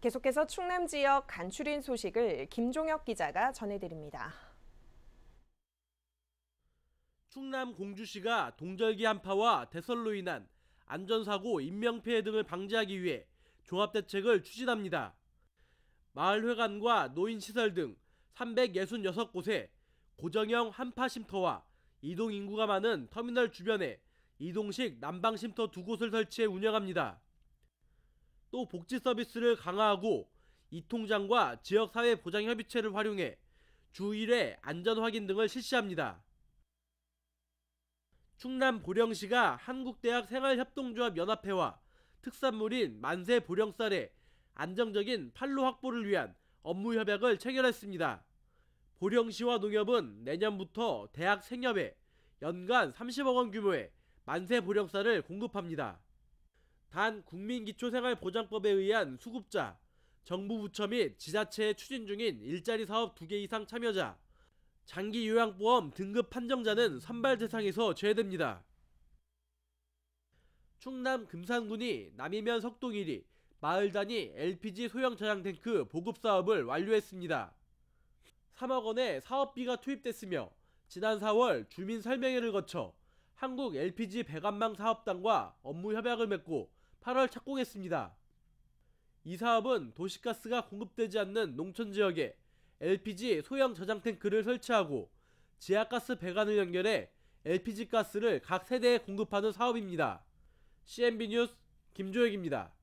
계속해서 충남 지역 간추린 소식을 김종혁 기자가 전해드립니다. 충남 공주시가 동절기 한파와 대설로 인한 안전사고, 인명피해 등을 방지하기 위해 종합대책을 추진합니다. 마을회관과 노인시설 등 366곳에 고정형 한파쉼터와 이동 인구가 많은 터미널 주변에 이동식 난방쉼터 두 곳을 설치해 운영합니다. 또 복지 서비스를 강화하고 이통장과 지역사회보장협의체를 활용해 주 1회 안전 확인 등을 실시합니다. 충남 보령시가 한국대학 생활협동조합 연합회와 특산물인 만세 보령쌀의 안정적인 판로 확보를 위한 업무 협약을 체결했습니다. 보령시와 농협은 내년부터 대학 생협에 연간 30억 원 규모의 만세 보령쌀을 공급합니다. 단 국민기초생활보장법에 의한 수급자, 정부 부처 및 지자체에 추진 중인 일자리 사업 2개 이상 참여자, 장기 요양보험 등급 판정자는 선발 대상에서 제외됩니다. 충남 금산군이 남이면 석동 1위, 마을 단위 LPG 소형 저장 탱크 보급 사업을 완료했습니다. 3억 원의 사업비가 투입됐으며 지난 4월 주민 설명회를 거쳐 한국 LPG 배관망 사업단과 업무 협약을 맺고 8월 착공했습니다. 이 사업은 도시가스가 공급되지 않는 농촌 지역에 LPG 소형 저장 탱크를 설치하고 지하가스 배관을 연결해 LPG 가스를 각 세대에 공급하는 사업입니다. CNB 뉴스 김조혁입니다.